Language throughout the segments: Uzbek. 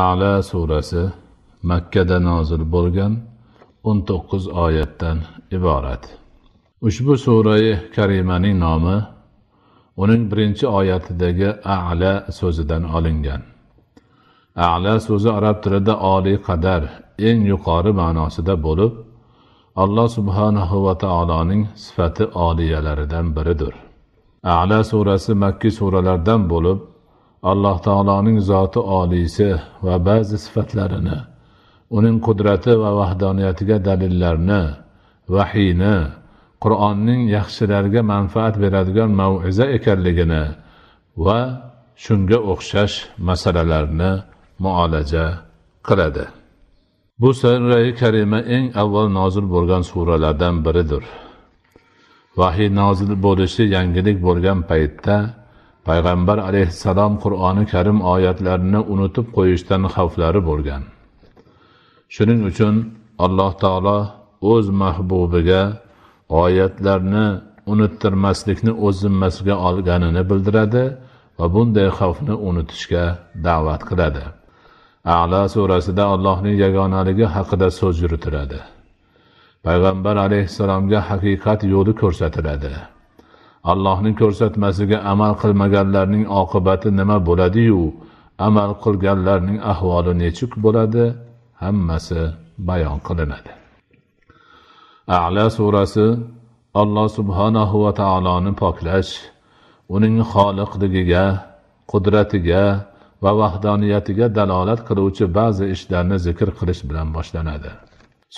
ala surasi makkada nozil bo'lgan o'n to'qqiz oyatdan iborat ushbu surai karimaning nomi uning birinchi oyatidagi ala so'zidan olingan ala so'zi arab tilida oliy qadar eng yuqori ma'nosida bo'lib alloh subhanahu va taoloning sifati oliyalaridan biridir ala surasi makki suralardan bo'lib alloh taoloning zoti oliysi va ba'zi sifatlarini uning qudrati va vahdoniyatiga dalillarni vahiyni qur'onning yaxshilarga manfaat beradigan maviza ekanligini va shunga o'xshash masalalarni muolaja qiladi bu surai karima eng avval nozil bo'lgan suralardan biridir vahiy nozil bo'lishi yangilik bo'lgan paytda payg'ambar alayhissalom qur'oni karim oyatlarini unutib qo'yishdan xavflari bo'lgan shuning uchun alloh taolo o'z mahbubiga oyatlarni unuttirmaslikni o'z zimmasiga olganini bildiradi va bunday xavfni unutishga da'vat qiladi a'la surasida allohning yagonaligi haqida so'z yuritiladi payg'ambar alayhissalomga haqiqat yo'li ko'rsatiladi allohning ko'rsatmasiga amal qilmaganlarning oqibati nima bo'ladiyu amal qilganlarning ahvoli nechuk bo'ladi hammasi bayon qilinadi ala surasi alloh subhanahu va taoloni poklash uning xoliqligiga qudratiga va vahdoniyatiga dalolat qiluvchi ba'zi ishlarni zikr qilish bilan boshlanadi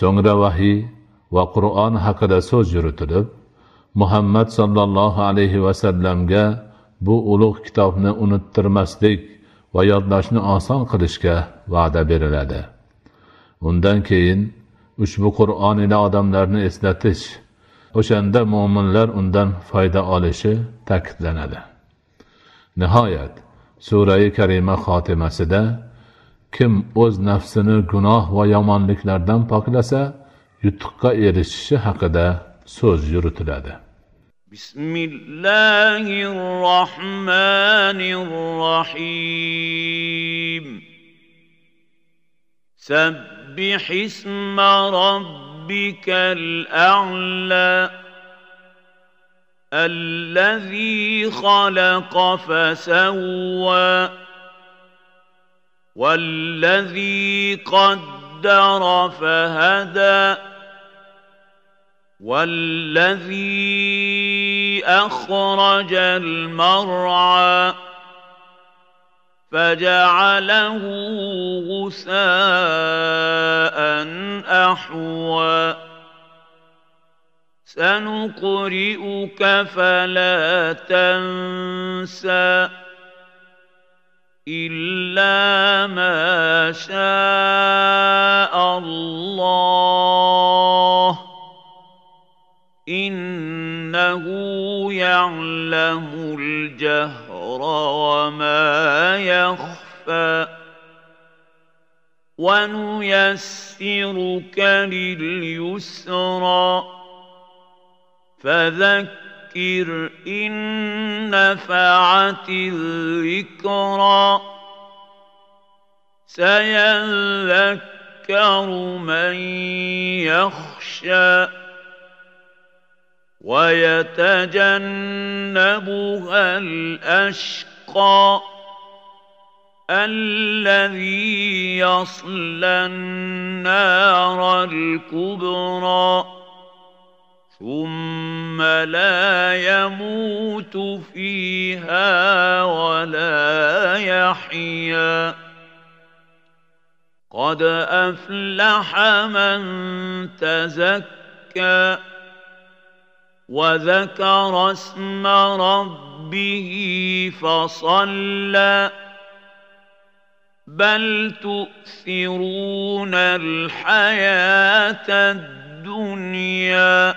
so'ngra vahiy va qur'on haqida so'z yuritilib muhammad sollallohu alayhi vasallamga bu ulug' kitobni unuttirmaslik va yodlashni oson qilishga va'da beriladi undan keyin ushbu qur'on ila odamlarni eslatish o'shanda mo'minlar undan foyda olishi ta'kidlanadi nihoyat surai karima xotimasida kim o'z nafsini gunoh va yomonliklardan poklasa yutuqqa erishishi haqida so'z yuritiladi بسم الله الرحمن الرحيم سبح اسم ربك الاعلى الذي خلق فسوى والذي قدر فهدى والذي أخرج المرعى فجعله غثاء أحوى سنقرئك فلا تنسى إلا ما شاء يعلم الجهر وما يخفى ونيسرك لليسرى فذكر إن نفعت الذكرى سيذكر من يخشى ويتجنبها الاشقى الذي يصلى النار الكبرى ثم لا يموت فيها ولا يحيا قد افلح من تزكى وذكر اسم ربه فصلى بل تؤثرون الحياه الدنيا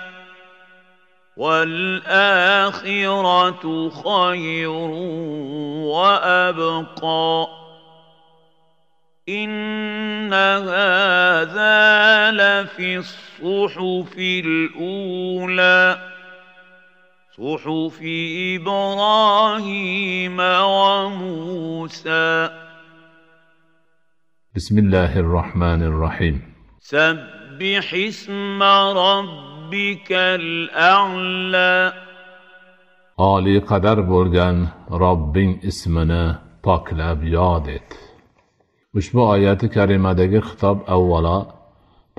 والاخره خير وابقى ان هذا لفي الصحف الاولى صحف ابراهيم وموسى بسم الله الرحمن الرحيم سبح اسم ربك الاعلى آلي قدر بولغان ربين اسمنا باكلاب يادت مش بو آيات كريمة دقي خطاب أولا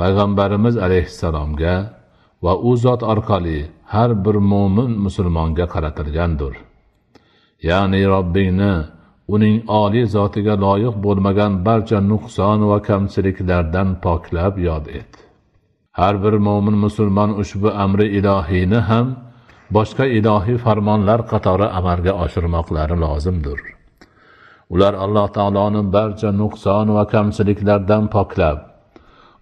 پیغمبرمز علیه السلام گه va u zot orqali har bir mo'min musulmonga qaratilgandir ya'ni robbingni uning oliy zotiga loyiq bo'lmagan barcha nuqson va kamchiliklardan poklab yod et har bir mo'min musulmon ushbu amri ilohiyni ham boshqa ilohiy farmonlar qatori amalga oshirmoqlari lozimdir ular alloh taoloni barcha nuqson va kamchiliklardan poklab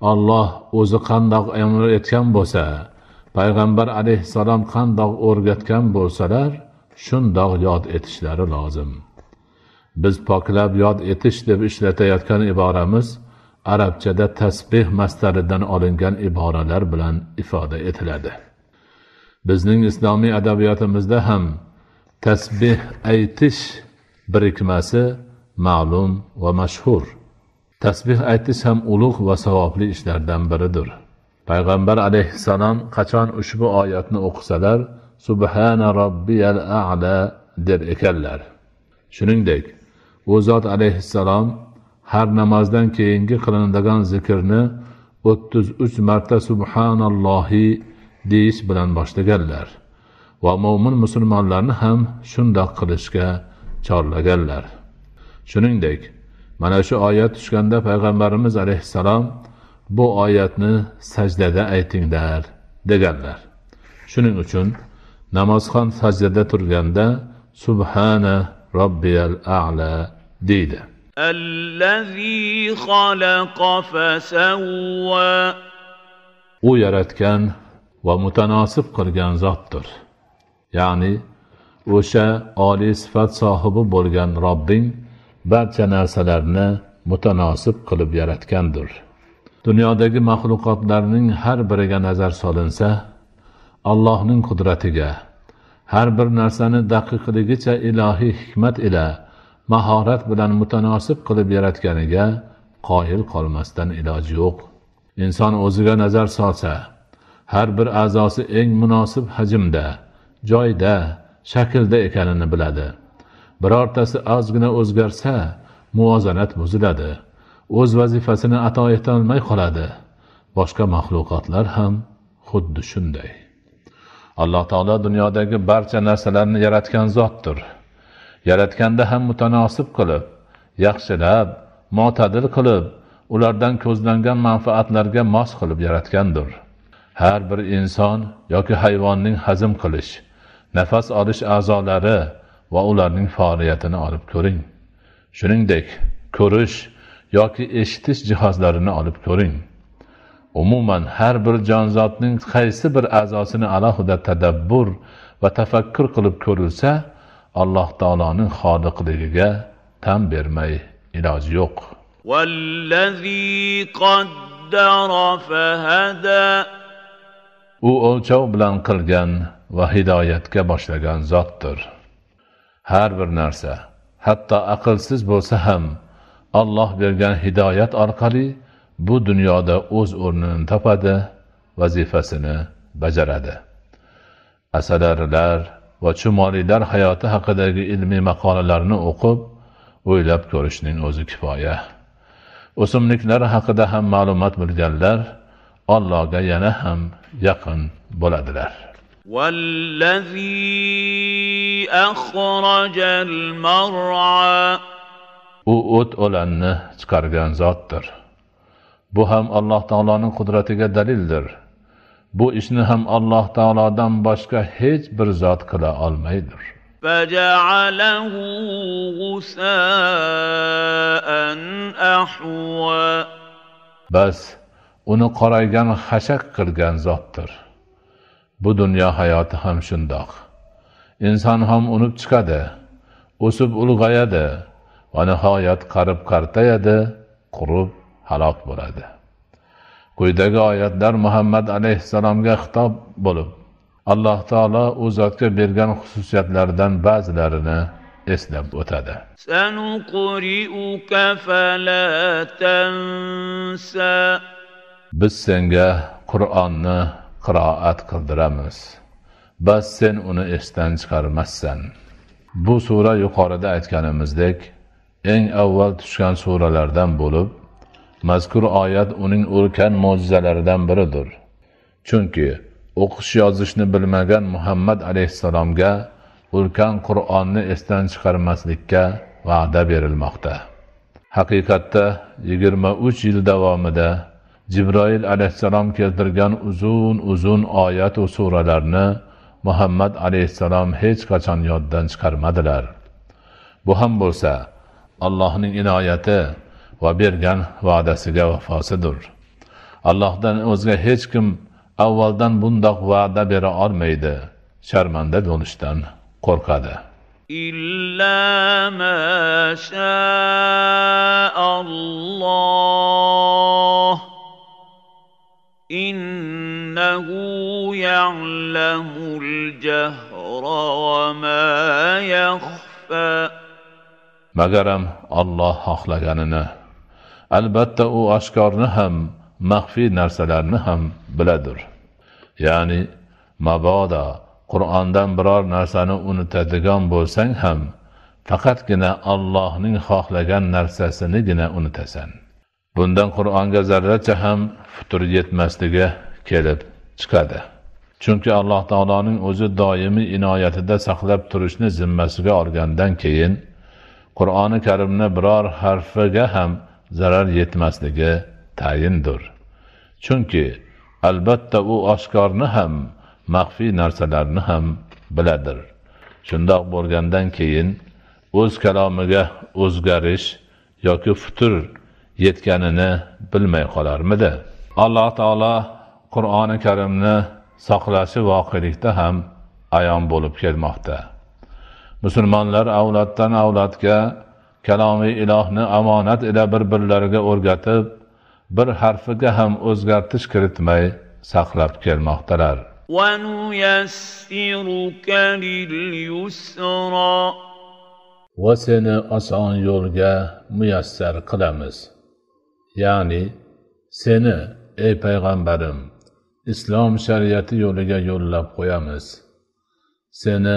olloh o'zi qandoq amr etgan bo'lsa payg'ambar alayhissalom qandoq o'rgatgan bo'lsalar shundoq yod etishlari lozim biz poklab yod etish deb ishlatayotgan iboramiz arabchada tasbeh mastaridan olingan iboralar bilan ifoda etiladi bizning islomiy adabiyotimizda ham tasbeh aytish birikmasi ma'lum va mashhur tasbih aytish ham ulug' va savobli ishlardan biridir payg'ambar alayhissalom qachon ushbu oyatni o'qisalar subhana robbiyal ala der ekanlar shuningdek u zot alayhissalom har namozdan keyingi qilinadigan zikrni o'ttiz uch marta subhanallohi deyish bilan boshlaganlar va mo'min musulmonlarni ham shundoq qilishga chorlaganlar shuningdek mana shu oyat tushganda payg'ambarimiz alayhissalom bu oyatni sajdada aytinglar deganlar shuning uchun namozxon sajdada turganda subhana robbiyal ala deydi allazi u yaratgan va mutanosib qilgan zotdir ya'ni o'sha oliy sifat sohibi bo'lgan robbing barcha narsalarni mutanosib qilib yaratgandir dunyodagi maxluqotlarning har biriga nazar solinsa allohning qudratiga har bir narsani daqiqligicha ilohiy hikmat ila mahorat bilan mutanosib qilib yaratganiga qoyil qolmasdan iloj yo'q inson o'ziga nazar solsa har bir a'zosi eng munosib hajmda joyda shaklda ekanini biladi birortasi ozgina o'zgarsa muvozanat buziladi o'z vazifasini ato etolmay qoladi boshqa maxluqotlar ham xuddi shunday alloh taolo dunyodagi barcha narsalarni yaratgan zotdir yaratganda ham mutanosib qilib yaxshilab motadil qilib ulardan ko'zlangan manfaatlarga mos qilib yaratgandir har bir inson yoki hayvonning hazm qilish nafas olish a'zolari va ularning faoliyatini olib ko'ring shuningdek ko'rish yoki eshitish jihozlarini olib ko'ring umuman har bir jonzotning qaysi bir a'zosini alohida tadabbur va tafakkur qilib ko'rilsa alloh taoloning xoliqligiga tan bermay iloji yo'q u o'lchov bilan qilgan va hidoyatga boshlagan zotdir har bir narsa hatto aqlsiz bo'lsa ham olloh bergan hidoyat orqali bu dunyoda o'z o'rnini topadi vazifasini bajaradi asalarilar va chumoliylar hayoti haqidagi ilmiy maqolalarni o'qib o'ylab ko'rishning o'zi kifoya o'simliklar haqida ham ma'lumot bilganlar allohga yana ham yaqin bo'ladilar u o't o'lanni chiqargan zotdir bu ham alloh taoloning qudratiga dalildir bu ishni ham alloh taolodan boshqa hech bir zot qila olmaydir bas uni qoraygan xashak qilgan zotdir bu dunyo hayoti ham shundoq inson ham unib chiqadi o'sib ulg'ayadi va nihoyat qarib qartayadi qurib halok bo'ladi quyidagi oyatlar muhammad alayhissalomga xitob bo'lib alloh taolo u zotga bergan xususiyatlaridan ba'zilarini eslab o'tadi biz senga qur'onni qiroat qildiramiz bas sen uni esdan chiqarmassan bu sura yuqorida aytganimizdek eng avval tushgan suralardan bo'lib mazkur oyat uning ulkan mo'jizalaridan biridir chunki o'qish yozishni bilmagan muhammad alayhissalomga ulkan qur'onni esdan chiqarmaslikka va'da berilmoqda haqiqatda yigirma uch yil davomida jibroil alayhissalom keltirgan uzun uzun oyatu suralarni muhammad alayhissalom hech qachon yoddan chiqarmadilar bu ham bo'lsa allohning inoyati va bergan va'dasiga vafosidir allohdan o'zga hech kim avvaldan bundoq va'da bera olmaydi sharmanda bo'lishdan qo'rqadi إلا ما شاء الله إنه يعلم الجهر وما يخفى مگرم الله xohlaganini albatta u oshkorni ham maxfiy narsalarni ham biladir ya'ni mabodo qur'ondan biror narsani unutadigan bo'lsang ham faqatgina allohning xohlagan narsasinigina unutasan bundan qur'onga zarracha ham futur yetmasligi kelib chiqadi chunki alloh taoloning o'zi doimiy inoyatida saqlab turishni zimmasiga olgandan keyin qur'oni karimni biror harfiga ham zarar yetmasligi tayindir chunki albatta u oshkorni ham maxfiy narsalarni ham biladir shundoq bo'lgandan keyin o'z kalomiga o'zgarish yoki futur yetganini bilmay qolarmidi alloh taolo qur'oni karimni saqlashi voqelikda ham ayon bo'lib kelmoqda musulmonlar avloddan avlodga kalomi ilohni omonat ila bir birlariga o'rgatib bir harfiga ham o'zgartish kiritmay saqlab kelmoqdalar va seni oson yo'lga muyassar qilamiz ya'ni seni ey payg'ambarim islom shariati yo'liga yo'llab qo'yamiz seni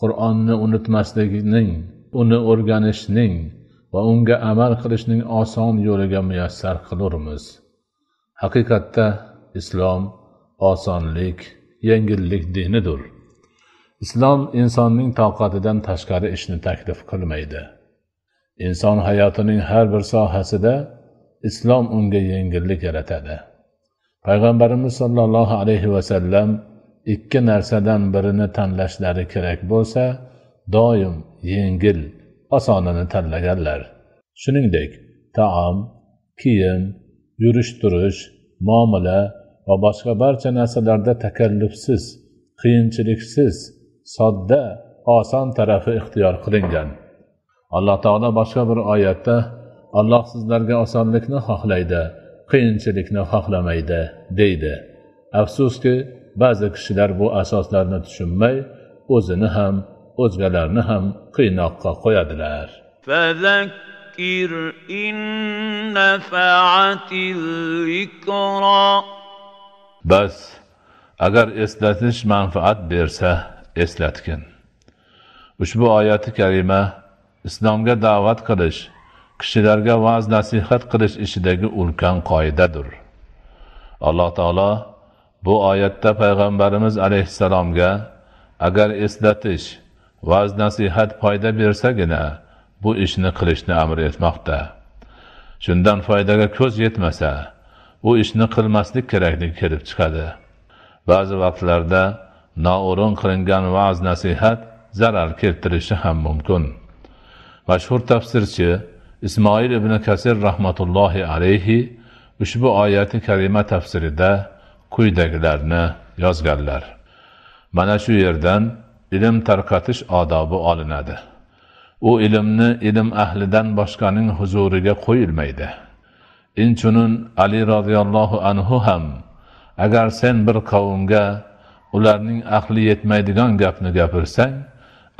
qur'onni unutmaslikning uni o'rganishning va unga amal qilishning oson yo'liga muyassar qilurmiz haqiqatda islom osonlik yengillik dinidir islom insonning toqatidan tashqari ishni taklif qilmaydi inson hayotining har bir sohasida islom unga yengillik yaratadi payg'ambarimiz sollallohu alayhi vasallam ikki narsadan birini tanlashlari kerak bo'lsa doim yengil osonini tanlaganlar shuningdek taom kiyim yurish turish muomala va boshqa barcha narsalarda takallufsiz qiyinchiliksiz sodda oson tarafi ixtiyor qilingan alloh taolo boshqa bir oyatda alloh sizlarga osonlikni xohlaydi qiyinchilikni xohlamaydi deydi afsuski ba'zi kishilar bu asoslarni tushunmay o'zini ham o'zgalarni ham qiynoqqa qo'yadilar bas agar eslatish manfaat bersa eslatgin ushbu oyati karima islomga da'vat qilish kishilarga va'z nasihat qilish ishidagi ulkan qoidadir alloh taolo bu oyatda payg'ambarimiz alayhissalomga agar eslatish va'z nasihat foyda bersagina bu ishni qilishni amr etmoqda shundan foydaga ko'z yetmasa u ishni qilmaslik kerakligi kelib chiqadi ba'zi vaqtlarda noo'rin qilingan va'z nasihat zarar keltirishi ham mumkin mashhur tafsirchi ismoil ibn kasir rahmatullohi alayhi ushbu oyati kalima tafsirida quyidagilarni yozganlar mana shu yerdan ilm tarqatish odobi olinadi u ilmni ilm ahlidan boshqaning huzuriga qo'yilmaydi inchunun ali roziyallohu anhu ham agar sen bir qavmga ularning aqli yetmaydigan gapni gapirsang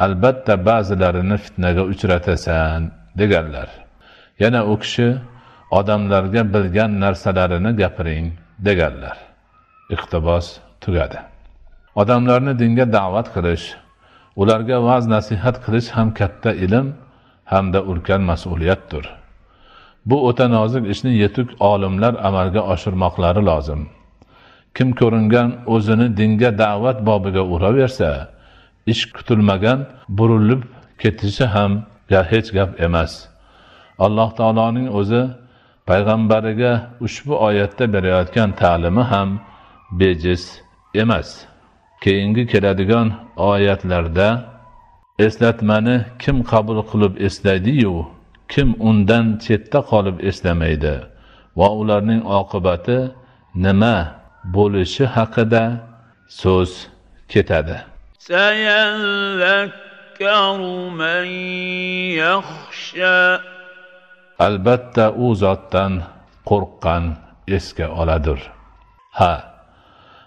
albatta ba'zilarini fitnaga uchratasan deganlar yana u kishi odamlarga bilgan narsalarini gapiring deganlar iqtibos tugadi odamlarni dinga da'vat qilish ularga va'z nasihat qilish ham katta ilm hamda ulkan mas'uliyatdir bu o'ta nozik ishni yetuk olimlar amalga oshirmoqlari lozim kim ko'ringan o'zini dinga da'vat bobiga uraversa ish kutilmagan burilib ketishi ham hech gap emas alloh taoloning o'zi payg'ambariga ushbu oyatda berayotgan ta'limi ham bejiz emas keyingi keladigan oyatlarda eslatmani kim qabul qilib eslaydiyu kim undan chetda qolib eslamaydi va ularning oqibati nima bo'lishi haqida so'z ketadi سيذكر من يخشى albatta u zotdan qo'rqqan esga oladir ha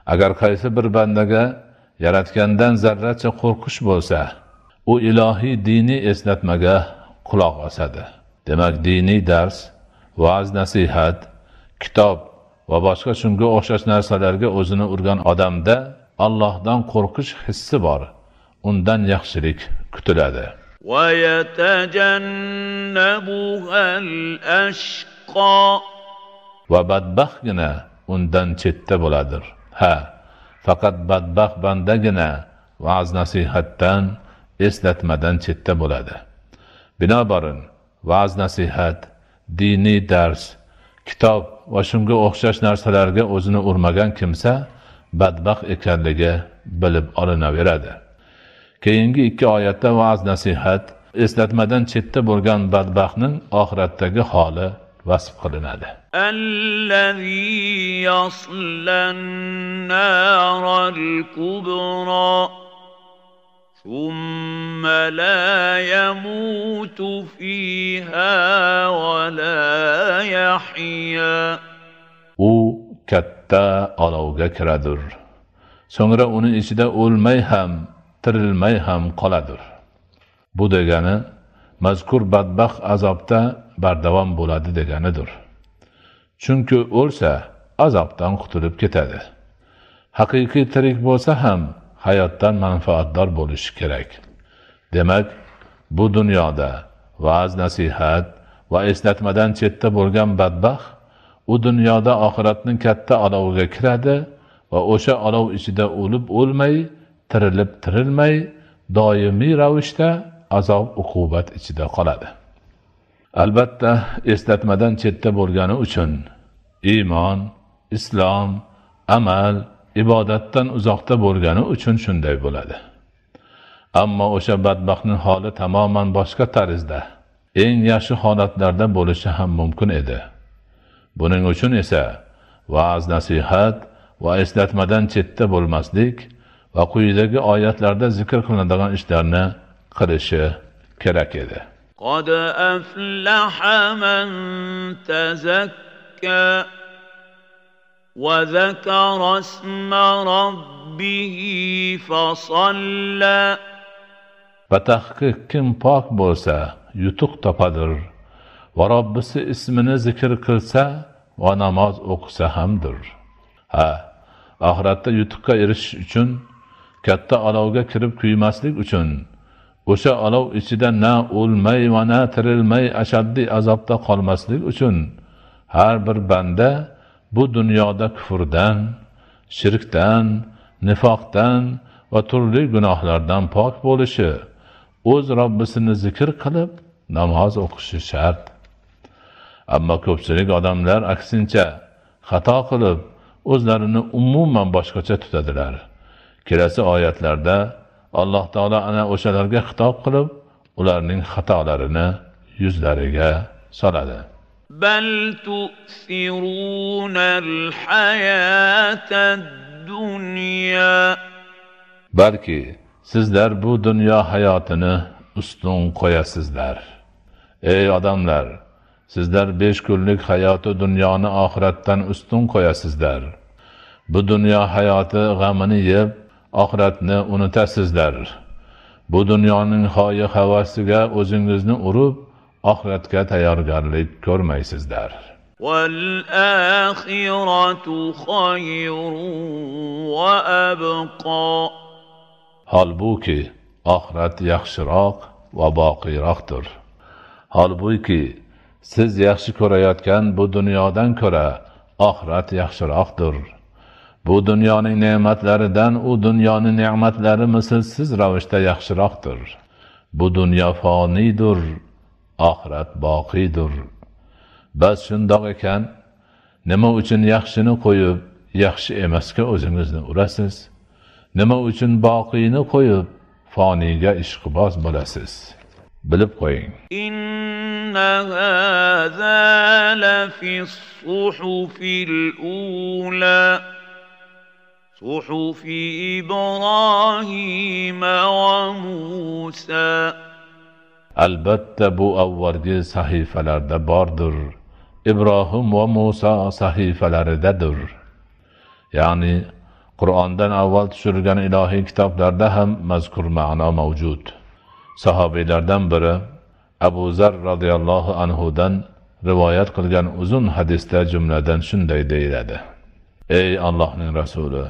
agar qaysi bir bandaga yaratgandan zarracha qo'rqish bo'lsa u ilohiy diniy eslatmaga quloq osadi demak diniy dars va'z nasihat kitob va boshqa shunga o'xshash narsalarga o'zini urgan odamda allohdan qo'rqish hissi bor undan yaxshilik kutiladi va badbaxtgina undan chetda bo'ladir ha faqat badbaxt bandagina va'z nasihatdan eslatmadan chetda bo'ladi binobarin va'z nasihat diniy dars kitob va shunga o'xshash narsalarga o'zini urmagan kimsa badbaxt ekanligi bilib olinaveradi keyingi ikki oyatda va'z nasihat eslatmadan chetda bo'lgan badbaxtning oxiratdagi holi vasf qilinadi allazi naral ثم لا يموت فيها ولا يحيا u katta olovga kiradir so'ngra uni ichida o'lmay ham tirilmay ham qoladir bu degani mazkur badbaxt azobda bardavom bo'ladi deganidir chunki o'lsa azobdan qutulib ketadi haqiqiy tirik bo'lsa ham hayotdan manfaatdor bo'lishi kerak demak bu dunyoda va'z nasihat va eslatmadan chetda bo'lgan badbaxt u dunyoda oxiratning katta oloviga kiradi va o'sha olov ichida o'lib o'lmay tirilib tirilmay doimiy ravishda azob uqubat ichida qoladi albatta eslatmadan chetda bo'lgani uchun iymon islom amal ibodatdan uzoqda bo'lgani uchun shunday bo'ladi ammo o'sha badbaxtni holi tamoman boshqa tarzda eng yaxshi holatlarda bo'lishi ham mumkin edi buning uchun esa va'z nasihat va eslatmadan chetda bo'lmaslik va quyidagi oyatlarda zikr qilinadigan ishlarni qilishi kerak edi قد أفلح من تزكى kim pok bo'lsa yutuq topadir va robbisi ismini zikr qilsa va namoz o'qisa hamdir ha oxiratda yutuqqa erishish uchun katta olovga kirib kuymaslik uchun o'sha olov ichida na o'lmay va na tirilmay ashaddiy azobda qolmaslik uchun har bir banda bu dunyoda kufrdan shirkdan nifoqdan va turli gunohlardan pok bo'lishi o'z robbisini zikr qilib namoz o'qishi shart ammo ko'pchilik odamlar aksincha xato qilib o'zlarini umuman boshqacha tutadilar kelasi oyatlarda alloh taolo ana o'shalarga xitob qilib ularning xatolarini yuzlariga soladi بل تؤثرون الحياة الدنيا balki sizlar bu dunyo hayotini ustun qo'yasizlar ey odamlar sizlar besh kunlik hayoti dunyoni oxiratdan ustun qo'yasizlar bu dunyo hayoti g'amini yeb oxiratni unutasizlar bu dunyoning hoyi havasiga o'zingizni urib oxiratga tayyorgarlik ko'rmaysizlar holbuki oxirat yaxshiroq va boqiyroqdir holbuki siz yaxshi ko'rayotgan bu dunyodan ko'ra oxirat yaxshiroqdir bu dunyoning ne'matlaridan u dunyoni ne'matlari mislsiz ravishda yaxshiroqdir bu dunyo foniydir oxirat boqiydir bas shundoq ekan nima uchun yaxshini qo'yib yaxshi emasga o'zingizni urasiz nima uchun boqiyni qo'yib foniyga ishqiboz bo'lasiz bilib qo'ying إن صحف ibrohim va musa albatta bu avvalgi sahifalarda bordir ibrohim va muso sahifalaridadir ya'ni qur'ondan avval tushirilgan ilohiy kitoblarda ham mazkur ma'no mavjud sahobiylardan biri abu zar roziyallohu anhudan rivoyat qilgan uzun hadisda jumladan shunday deyiladi ey allohning rasuli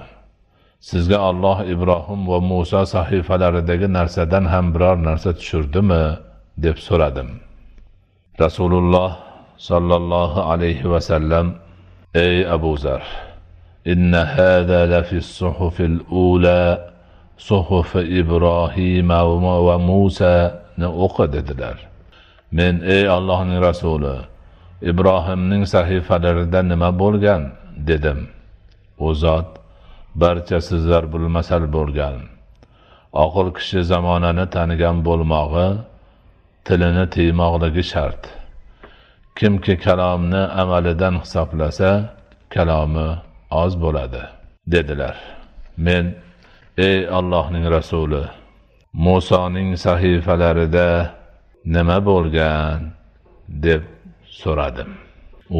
sizga olloh ibrohim va muso sahifalaridagi narsadan ham biror narsa tushirdimi deb so'radim rasululloh sollallohu alayhi vasallam ey abu zar إن هذا لفي الصحف الأولى صحف إبراهيم وموسى نأقد dedilar men ey Allohning rasuli ibrohimning sahifalarida nima bo'lgan dedim u zot barcha sizlar masal bo'lgan oqil kishi zamonani tanigan bo'lmog'i tilini tiymoqligi shart kimki kalomni amalidan hisoblasa kalomi oz bo'ladi dedilar men ey allohning rasuli musoning sahifalarida nima bo'lgan deb so'radim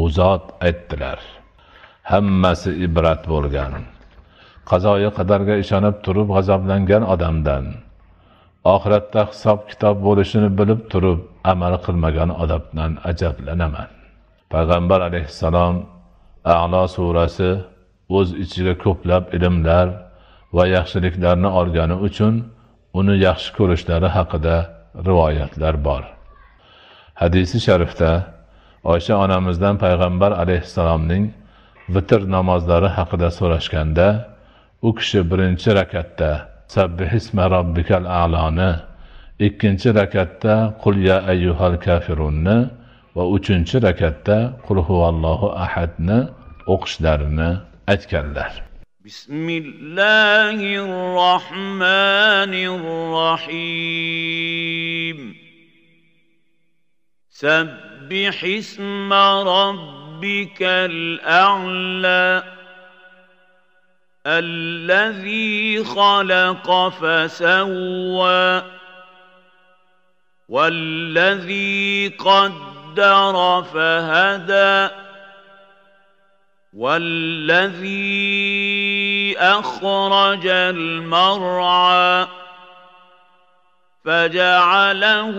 u zot aytdilar hammasi ibrat bo'lgan qazoyi qadarga ishonib turib g'azablangan odamdan oxiratda hisob kitob bo'lishini bilib turib amal qilmagan odamdan ajablanaman payg'ambar alayhissalom alo surasi o'z ichiga ko'plab ilmlar va yaxshiliklarni olgani uchun uni yaxshi ko'rishlari haqida rivoyatlar bor hadisi sharifda oysha onamizdan payg'ambar alayhissalomning vitr namozlari haqida so'rashganda u kishi birinchi rakatda sabbihisma robbikal a'loni ikkinchi rakatda qul ya ayyuhal kafirunni va uchinchi rakatda qul huvallohu ahadni o'qishlarini aytganlar بسم rohmanir rohim الرحيم سبح اسم الذي خلق فسوى والذي قدر فهدى والذي اخرج المرعى فجعله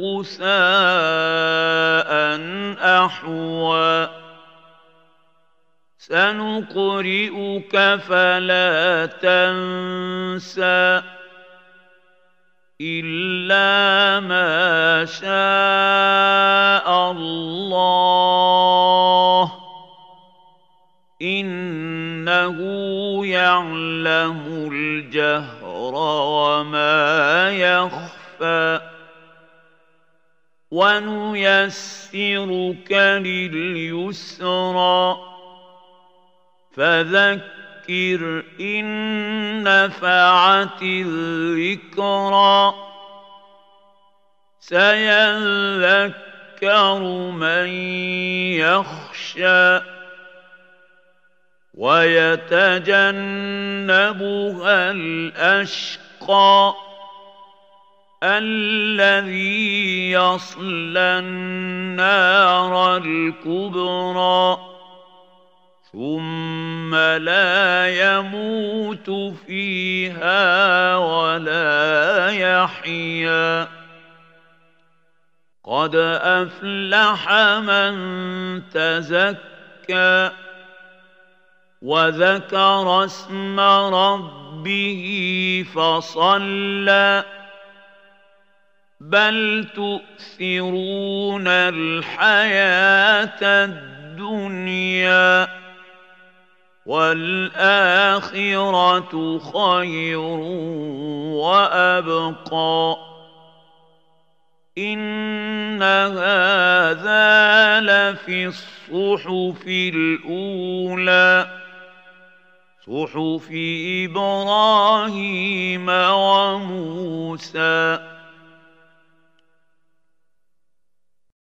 غثاء احوى سنقرئك فلا تنسى إلا ما شاء الله إنه يعلم الجهر وما يخفى ونيسرك لليسرى فذكر إن نفعت الذكرى سيذكر من يخشى ويتجنبها الأشقى الذي يصلى النار الكبرى ثم لا يموت فيها ولا يحيا قد افلح من تزكى وذكر اسم ربه فصلى بل تؤثرون الحياه الدنيا والآخرة خير وأبقى إن هذا لفي الصحف الأولى صحف إبراهيم وموسى